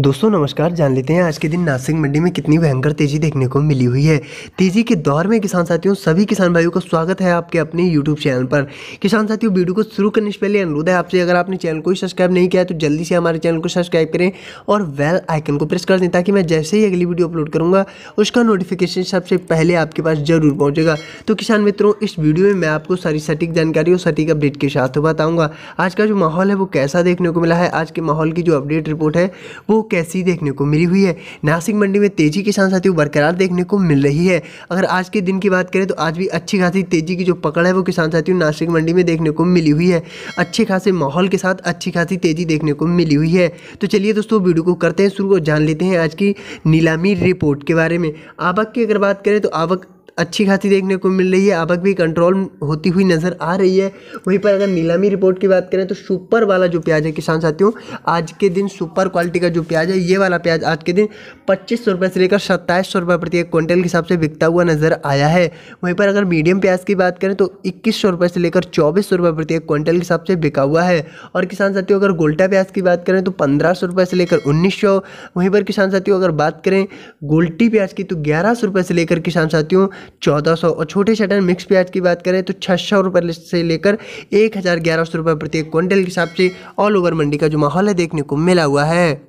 दोस्तों नमस्कार जान लेते हैं आज के दिन नासिक मंडी में कितनी भयंकर तेजी देखने को मिली हुई है तेजी के दौर में किसान साथियों सभी किसान भाइयों का स्वागत है आपके अपने यूट्यूब चैनल पर किसान साथियों वीडियो को शुरू करने से पहले अनुरोध है आपसे अगर आपने चैनल को सब्सक्राइब नहीं किया है तो जल्दी से हमारे चैनल को सब्सक्राइब करें और वेल आइकन को प्रेस कर दें ताकि मैं जैसे ही अगली वीडियो अपलोड करूँगा उसका नोटिफिकेशन सबसे पहले आपके पास जरूर पहुँचेगा तो किसान मित्रों इस वीडियो में मैं आपको सारी सटीक जानकारी और सटीक अपडेट के साथ बताऊँगा आज का जो माहौल है वो कैसा देखने को मिला है आज के माहौल की जो अपडेट रिपोर्ट है वो कैसी देखने को मिली हुई है नासिक मंडी में तेजी के साथ साथ ही बरकरार देखने को मिल रही है अगर आज के दिन की बात करें तो आज भी अच्छी खासी तेजी की जो पकड़ है वो किसान साथियों नासिक मंडी में देखने को मिली हुई है अच्छे खासे माहौल के साथ अच्छी खासी तेजी देखने को मिली हुई है तो चलिए दोस्तों वीडियो को करते हैं शुरू और जान लेते हैं आज की नीलामी रिपोर्ट के बारे में आवक की अगर बात करें तो आवक अच्छी खासी देखने को मिल रही है आवक भी कंट्रोल होती हुई नज़र आ रही है वहीं पर अगर नीलामी रिपोर्ट की बात करें तो सुपर वाला जो प्याज है किसान साथियों आज के दिन सुपर क्वालिटी का जो प्याज है ये वाला प्याज आज के दिन पच्चीस सौ से लेकर सत्ताईस सौ प्रति एक क्विंटल के हिसाब से बिकता हुआ नज़र आया है वहीं पर अगर मीडियम प्याज की बात करें तो इक्कीस सौ से लेकर चौबीस सौ प्रति एक क्विंटल के हिसाब से बिका हुआ है और किसान साथियों अगर गोल्टा प्याज की बात करें तो पंद्रह सौ से लेकर उन्नीस सौ वहीं पर किसान साथियों अगर बात करें गोल्टी प्याज की तो ग्यारह सौ से लेकर किसान साथियों चौदह सौ और छोटे शटर मिक्स प्याज की बात करें तो छः सौ रुपये से लेकर एक हज़ार ग्यारह सौ रुपये प्रत्येक क्विंटल के हिसाब से ऑल ओवर मंडी का जो माहौल है देखने को मिला हुआ है